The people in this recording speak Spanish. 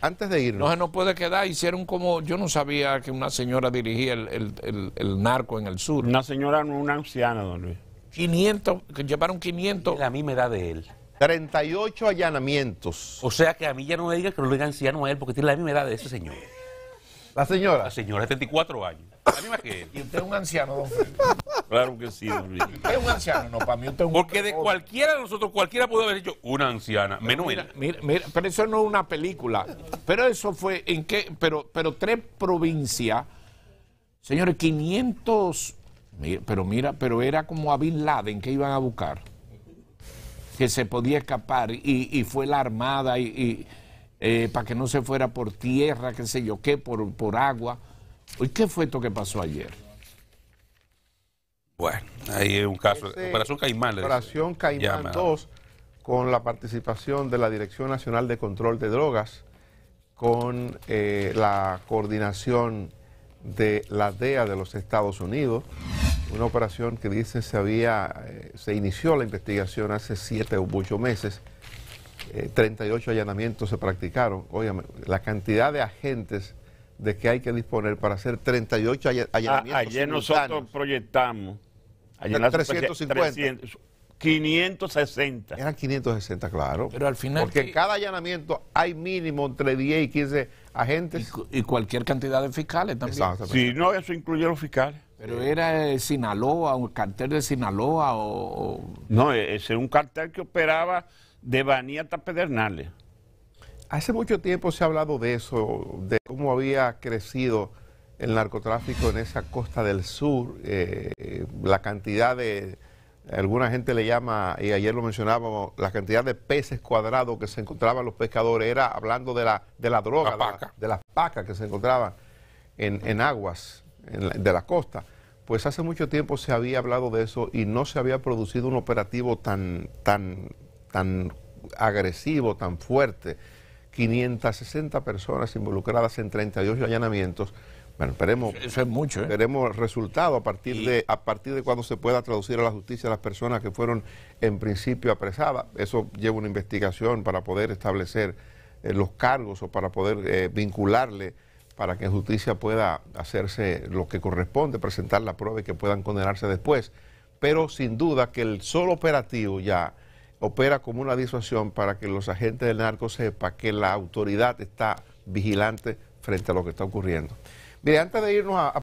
antes, de irnos. No se nos puede quedar. Hicieron como. Yo no sabía que una señora dirigía el, el, narco en el sur. Una señora, una anciana, don Luis. 500, que llevaron 500. La misma edad de él. 38 allanamientos. O sea que a mí ya no me diga que lo diga anciano a él, porque tiene la misma edad de ese señor. La señora. La señora, 74 años. Y usted es un anciano, don Felipe. Claro que sí, don es un anciano, no, para mí usted es un Porque de cualquiera de nosotros, cualquiera pudo haber dicho una anciana, menos era. Mira, pero eso no es una película. Pero eso fue, ¿en qué? Pero, pero tres provincias, señores, 500. pero mira, pero era como a Bin Laden que iban a buscar. Que se podía escapar y, fue la armada y eh, para que no se fuera por tierra, qué sé yo qué, por, agua. ¿Y qué fue esto que pasó ayer? Bueno, ahí es un caso. Operación Caimán. Operación Caimán 2, con la participación de la Dirección Nacional de Control de Drogas, con eh, la coordinación de la DEA de los Estados Unidos. Una operación que dice se había, eh, se inició la investigación hace siete o ocho meses 38 eh, allanamientos se practicaron. Óyame, la cantidad de agentes de que hay que disponer para hacer 38 allanamientos. ayer nosotros proyectamos. 350. 560. Eran 560, claro. Pero al final. Porque cada allanamiento hay mínimo entre 10 y 15 agentes. Y, cualquier cantidad de fiscales también. Si no, eso incluye los fiscales. Pero era eh, Sinaloa, un cartel de Sinaloa o. No, e, es un cartel que operaba de Banía Pedernales. Hace mucho tiempo se ha hablado de eso, de cómo había crecido el narcotráfico en esa costa del sur, eh, la cantidad de Alguna gente le llama, y ayer lo mencionábamos, la cantidad de peces cuadrados que se encontraban los pescadores, era hablando de la, droga, de, las pacas que se encontraban en, aguas de la costa. Pues hace mucho tiempo se había hablado de eso y no se había producido un operativo tan, tan, tan agresivo, tan fuerte. 560 personas involucradas en 38 allanamientos bueno, ¿eh? esperemos, resultados a partir de a partir de cuando se pueda traducir a la justicia las personas que fueron en principio apresadas. Eso lleva una investigación para poder establecer eh, los cargos o para poder eh, vincularle para que justicia pueda hacerse lo que corresponde, presentar la prueba y que puedan condenarse después. Pero sin duda que el solo operativo ya opera como una disuasión para que los agentes del narco sepan que la autoridad está vigilante frente a lo que está ocurriendo. Mire, antes de irnos a